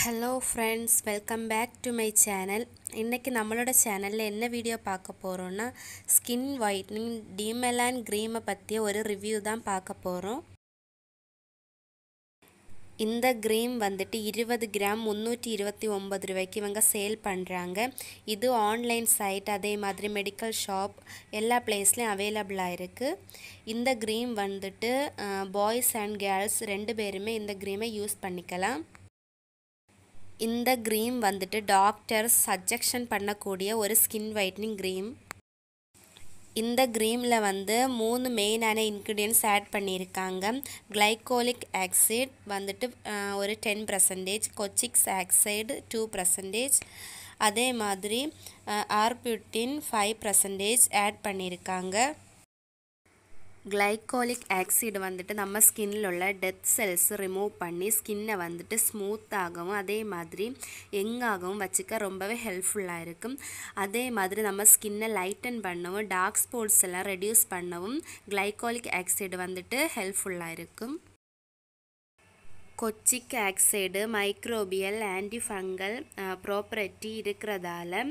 hello friends welcome back to my channel இன்றைக்கி நம்மளோட சேனலில் என்ன வீடியோ பார்க்க போகிறோன்னா ஸ்கின் ஒயிட்னிங் டீமெலான் க்ரீமை பற்றிய ஒரு ரிவ்யூ தான் பார்க்க போகிறோம் இந்த க்ரீம் வந்துட்டு இருபது கிராம் முந்நூற்றி இருபத்தி ஒம்பது ரூபாய்க்கு இவங்க சேல் பண்ணுறாங்க இது ஆன்லைன் சைட் அதே மாதிரி மெடிக்கல் ஷாப் எல்லா பிளேஸ்லேயும் அவைலபிளாக இருக்குது இந்த க்ரீம் வந்துட்டு பாய்ஸ் அண்ட் கேர்ள்ஸ் ரெண்டு பேருமே இந்த க்ரீமை யூஸ் பண்ணிக்கலாம் இந்த க்ரீம் வந்துட்டு டாக்டர்ஸ் சஜெக்ஷன் பண்ணக்கூடிய ஒரு ஸ்கின் வைட்னிங் க்ரீம் இந்த க்ரீமில் வந்து மூணு மெயினான இன்க்ரீடியன்ஸ் ஆட் பண்ணியிருக்காங்க கிளைகோலிக் ஆக்சைடு வந்துட்டு ஒரு ten percentage kojic acid two percentage அதே மாதிரி ஆர்பியூட்டின் ஃபைவ் பர்சன்டேஜ் ஆட் பண்ணியிருக்காங்க கிளைக்கோலிக் ஆக்சிடு வந்துட்டு நம்ம ஸ்கின்னில் உள்ள டெத் செல்ஸ் ரிமூவ் பண்ணி ஸ்கின்னை வந்துட்டு ஸ்மூத்தாகவும் அதே மாதிரி எங்காகவும் வச்சுக்க ரொம்பவே ஹெல்ப்ஃபுல்லாக இருக்கும் அதே மாதிரி நம்ம ஸ்கின்னை லைட்டன் பண்ணவும் டார்க் ஸ்பாட்ஸ் எல்லாம் ரெடியூஸ் பண்ணவும் கிளைக்கோலிக் ஆக்சைடு வந்துட்டு ஹெல்ப்ஃபுல்லாக இருக்கும் kojic acid microbial antifungal property இருக்கிறதால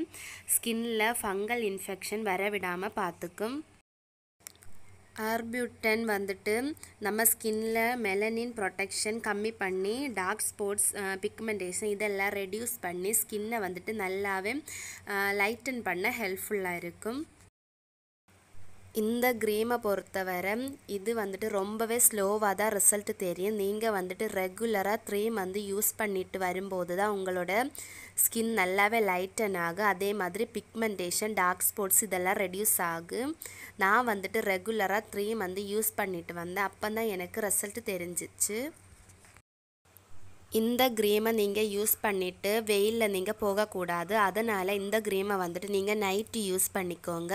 ஸ்கின்னில் ஃபங்கல் இன்ஃபெக்ஷன் வரவிடாமல் பார்த்துக்கும் ஆர்பியூட்டன் வந்துட்டு நம்ம ஸ்கின்ல மெலனின் ப்ரொடெக்ஷன் கம்மி பண்ணி டார்க் ஸ்போர்ட்ஸ் பிக்மெண்டேஷன் இதெல்லாம் ரெடியூஸ் பண்ணி ஸ்கின்னை வந்துட்டு நல்லாவே லைட்டன் பண்ண ஹெல்ப்ஃபுல்லாக இருக்கும் இந்த க்ரீமை பொறுத்தவரை இது வந்துட்டு ரொம்பவே ஸ்லோவாக தான் ரிசல்ட் தெரியும் நீங்கள் வந்துட்டு ரெகுலராக த்ரீ வந்து யூஸ் பண்ணிட்டு வரும்போது தான் உங்களோட ஸ்கின் நல்லாவே லைட்டன் ஆகும் அதே மாதிரி பிக்மெண்டேஷன் டார்க் ஸ்பாட்ஸ் இதெல்லாம் ரெடியூஸ் ஆகும் நான் வந்துட்டு ரெகுலராக த்ரீ வந்து யூஸ் பண்ணிட்டு வந்தேன் அப்போ தான் எனக்கு ரிசல்ட் தெரிஞ்சிச்சு இந்த க்ரீமை நீங்கள் யூஸ் பண்ணிவிட்டு வெயிலில் நீங்கள் போகக்கூடாது அதனால் இந்த க்ரீமை வந்துட்டு நீங்கள் நைட்டு யூஸ் பண்ணிக்கோங்க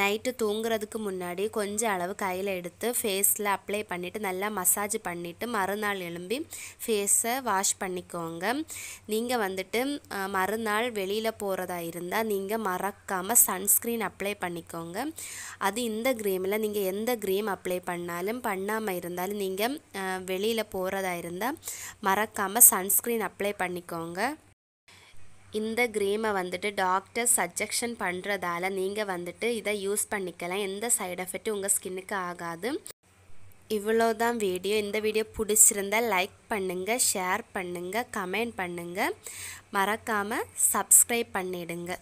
நைட்டு தூங்குறதுக்கு முன்னாடி கொஞ்சம் அளவு கையில் எடுத்து ஃபேஸில் அப்ளை பண்ணிவிட்டு நல்லா மசாஜ் பண்ணிவிட்டு மறுநாள் எழும்பி ஃபேஸை வாஷ் பண்ணிக்கோங்க நீங்கள் வந்துட்டு மறுநாள் வெளியில் போகிறதா இருந்தால் நீங்கள் மறக்காமல் சன்ஸ்க்ரீன் அப்ளை பண்ணிக்கோங்க அது இந்த க்ரீமில் நீங்கள் எந்த க்ரீம் அப்ளை பண்ணாலும் பண்ணாமல் இருந்தாலும் நீங்கள் வெளியில் போகிறதா இருந்தால் மறக்காமல் மறக்காமல் சன்ஸ்க்ரீன் அப்ளை பண்ணிக்கோங்க இந்த க்ரீமை வந்துட்டு டாக்டர் சஜெக்ஷன் பண்ணுறதால நீங்கள் வந்துட்டு இதை யூஸ் பண்ணிக்கலாம் எந்த சைட் எஃபெக்ட்டும் உங்கள் ஸ்கின்னுக்கு ஆகாது இவ்வளோதான் வீடியோ இந்த வீடியோ பிடிச்சிருந்தா லைக் பண்ணுங்கள் ஷேர் பண்ணுங்கள் கமெண்ட் பண்ணுங்கள் மறக்காமல் சப்ஸ்கிரைப் பண்ணிவிடுங்க